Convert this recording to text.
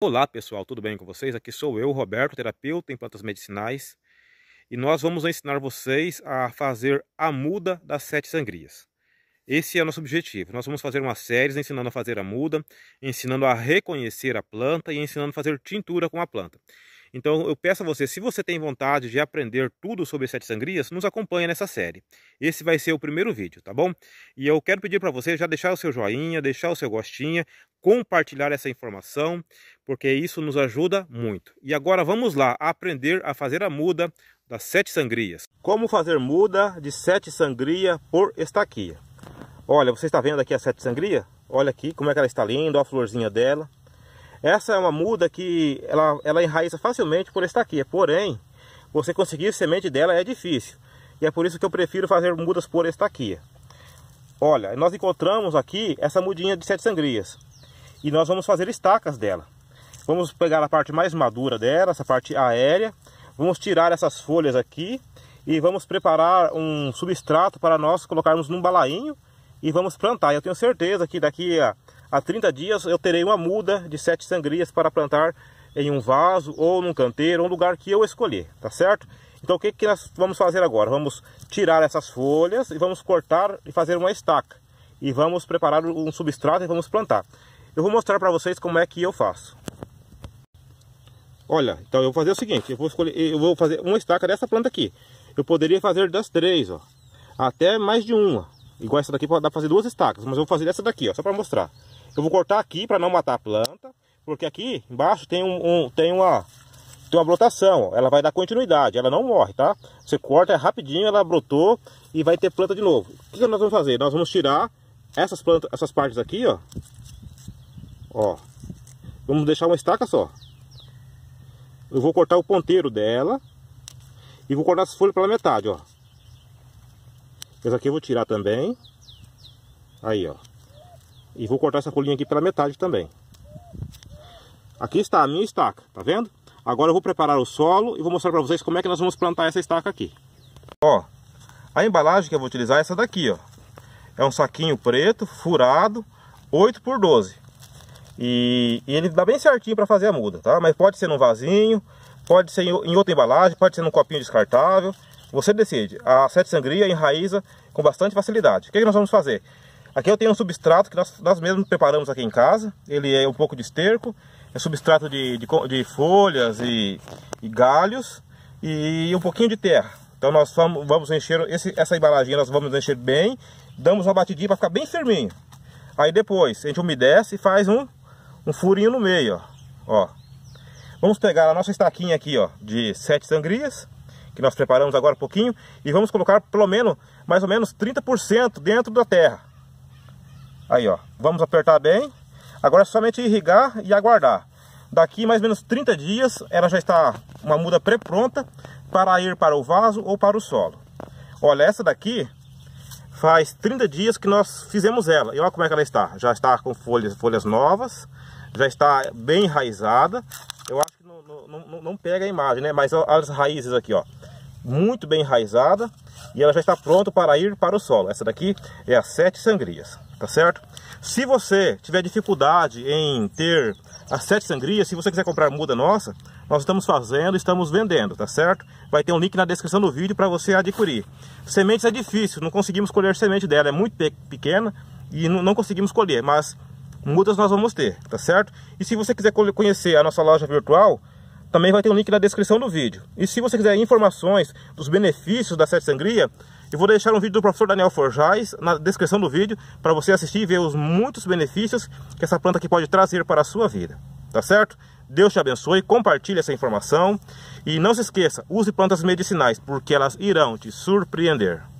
Olá pessoal, tudo bem com vocês? Aqui sou eu, Roberto, terapeuta em plantas medicinais e nós vamos ensinar vocês a fazer a muda das sete sangrias. Esse é o nosso objetivo. Nós vamos fazer uma série ensinando a fazer a muda, ensinando a reconhecer a planta e ensinando a fazer tintura com a planta. Então eu peço a você, se você tem vontade de aprender tudo sobre sete sangrias, nos acompanhe nessa série. Esse vai ser o primeiro vídeo, tá bom? E eu quero pedir para você já deixar o seu joinha, deixar o seu gostinha, compartilhar essa informação, porque isso nos ajuda muito. E agora vamos lá aprender a fazer a muda das sete sangrias. Como fazer muda de sete sangria por estaquia? Olha, você está vendo aqui a sete sangria? Olha aqui como é que ela está linda, a florzinha dela. Essa é uma muda que ela, ela enraiza facilmente por estaquia, porém, você conseguir semente dela é difícil. E é por isso que eu prefiro fazer mudas por estaquia. Olha, nós encontramos aqui essa mudinha de sete sangrias e nós vamos fazer estacas dela. Vamos pegar a parte mais madura dela, essa parte aérea, vamos tirar essas folhas aqui e vamos preparar um substrato para nós colocarmos num balainho e vamos plantar. Eu tenho certeza que daqui a, a 30 dias eu terei uma muda de sete sangrias para plantar em um vaso ou num canteiro, um lugar que eu escolher, tá certo? Então o que, que nós vamos fazer agora? Vamos tirar essas folhas e vamos cortar e fazer uma estaca. E vamos preparar um substrato e vamos plantar. Eu vou mostrar para vocês como é que eu faço. Olha, então eu vou fazer o seguinte, eu vou escolher, eu vou fazer uma estaca dessa planta aqui. Eu poderia fazer das três, ó, até mais de uma. Igual essa daqui dá para fazer duas estacas, mas eu vou fazer dessa daqui, ó, só para mostrar. Eu vou cortar aqui para não matar a planta, porque aqui embaixo tem um, um tem uma tem uma brotação, ela vai dar continuidade, ela não morre, tá? Você corta é rapidinho, ela brotou e vai ter planta de novo. O que nós vamos fazer? Nós vamos tirar essas plantas, essas partes aqui, ó, Ó. Vamos deixar uma estaca só. Eu vou cortar o ponteiro dela. E vou cortar as folhas pela metade, ó. Essa aqui eu vou tirar também. Aí, ó. E vou cortar essa folhinha aqui pela metade também. Aqui está a minha estaca, tá vendo? Agora eu vou preparar o solo e vou mostrar para vocês como é que nós vamos plantar essa estaca aqui. Ó, a embalagem que eu vou utilizar é essa daqui, ó. É um saquinho preto, furado, 8 por 12. E, e ele dá bem certinho para fazer a muda, tá? Mas pode ser num vasinho, pode ser em outra embalagem, pode ser num copinho descartável. Você decide. A sete sangria enraiza com bastante facilidade. O que, é que nós vamos fazer? Aqui eu tenho um substrato que nós, nós mesmos preparamos aqui em casa. Ele é um pouco de esterco, é substrato de, de, de folhas e, e, galhos e um pouquinho de terra. Então nós vamos, vamos encher, esse, essa embalagem nós vamos encher bem, damos uma batidinha para ficar bem firminho. Aí depois a gente umedece e faz um um furinho no meio, ó. Vamos pegar a nossa estaquinha aqui, ó, de sete sangrias, que nós preparamos agora um pouquinho, e vamos colocar pelo menos, mais ou menos 30% dentro da terra. Aí, ó, vamos apertar bem. Agora é somente irrigar e aguardar. Daqui mais ou menos 30 dias, ela já está uma muda pré-pronta para ir para o vaso ou para o solo. Olha, essa daqui faz 30 dias que nós fizemos ela. E olha como é que ela está. Já está com folhas, folhas novas, já está bem enraizada. Eu acho que não, não, não pega a imagem, né? Mas as raízes aqui, ó, muito bem enraizada e ela já está pronta para ir para o solo. Essa daqui é a sete sangrias, tá certo? Se você tiver dificuldade em ter as sete sangrias, se você quiser comprar muda nossa, nós estamos fazendo, estamos vendendo, tá certo? Vai ter um link na descrição do vídeo para você adquirir. Sementes é difícil, não conseguimos colher semente dela, é muito pequena e não conseguimos colher, mas mudas nós vamos ter, tá certo? E se você quiser conhecer a nossa loja virtual, também vai ter um link na descrição do vídeo. E se você quiser informações dos benefícios da Sete Sangria, eu vou deixar um vídeo do professor Daniel Forjais na descrição do vídeo para você assistir e ver os muitos benefícios que essa planta aqui pode trazer para a sua vida. Tá certo? Deus te abençoe, compartilhe essa informação e não se esqueça, use plantas medicinais porque elas irão te surpreender.